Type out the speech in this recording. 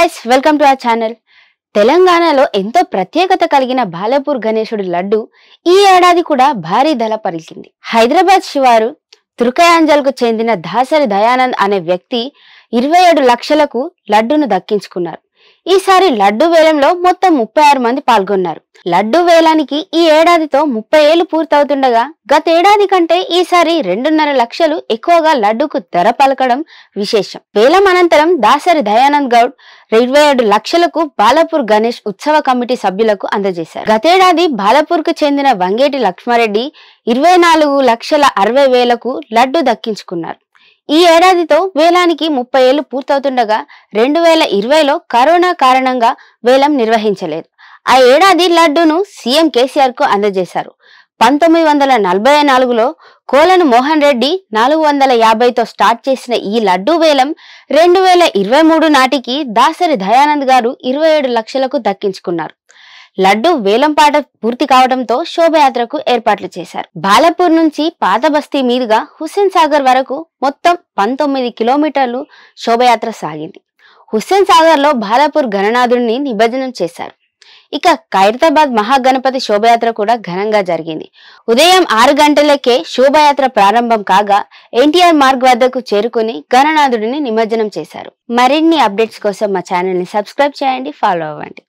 guys welcome to our channel తెలంగాణలో ఎంతో ప్రత్యేకత కలిగిన బాలపూర్ గణేశుడి లడ్డు ఈ ఏడాది కూడా భారీ ధర పలికింది హైదరాబాద్ శివారు తుర్కయాంజల్కు చెందిన దాసరి దయానంద్ అనే వ్యక్తి ఇరవై ఏడు లక్షలకు లడ్డును దక్కించుకున్నారు ఈసారి లడ్డు వేలంలో మొత్తం ముప్పై ఆరు మంది పాల్గొన్నారు లడ్డు వేలానికి ఈ ఏడాదితో ముప్పై ఏళ్లు పూర్తవుతుండగా గతేడాది కంటే ఈసారి రెండున్నర లక్షలు ఎక్కువగా లడ్డుకు ధర పలకడం విశేషం వేలం అనంతరం దాసరి దయానంద్ గౌడ్ ఇరవై ఏడు లక్షలకు బాలపూర్ గణేష్ ఉత్సవ కమిటీ సభ్యులకు అందజేశారు గతేడాది బాలపూర్ కు చెందిన వంగేటి లక్ష్మారెడ్డి ఇరవై నాలుగు లక్షల అరవై వేలకు లడ్డు దక్కించుకున్నారు ఈ ఏడాదితో వేలానికి ముప్పై ఏళ్లు పూర్తవుతుండగా రెండు వేల ఇరవైలో కరోనా కారణంగా వేలం నిర్వహించలేదు ఆ ఏడాది లడ్డూను సీఎం కేసీఆర్ కు అందజేశారు పంతొమ్మిది వందల నలభై నాలుగులో కోలను మోహన్ రెడ్డి నాలుగు వందల యాభైతో స్టార్ట్ చేసిన ఈ లడ్డూ వేలం రెండు వేల ఇరవై మూడు నాటికి దాసరి దయానంద్ గారు ఇరవై ఏడు లక్షలకు దక్కించుకున్నారు లడ్డు వేలంపాట పూర్తి కావడంతో శోభయాత్రకు ఏర్పాట్లు చేశారు బాలపూర్ నుంచి పాత బస్తీ మీదుగా హుస్సేన్ సాగర్ వరకు మొత్తం పంతొమ్మిది కిలోమీటర్లు శోభయాత్ర సాగింది హుస్సేన్ సాగర్ లో బాలాపూర్ గణనాథుడిని నిభజనం చేశారు ఇక ఖైరతాబాద్ మహాగణపతి శోభయాత్ర కూడా ఘనంగా జరిగింది ఉదయం ఆరు గంటలకే శోభయాత్ర ప్రారంభం కాగా ఎన్టీఆర్ మార్గ్ వద్దకు చేరుకుని గణనాథుడిని నిమజ్జనం చేశారు మరిన్ని అప్డేట్స్ కోసం మా ఛానల్ని సబ్స్క్రైబ్ చేయండి ఫాలో అవ్వండి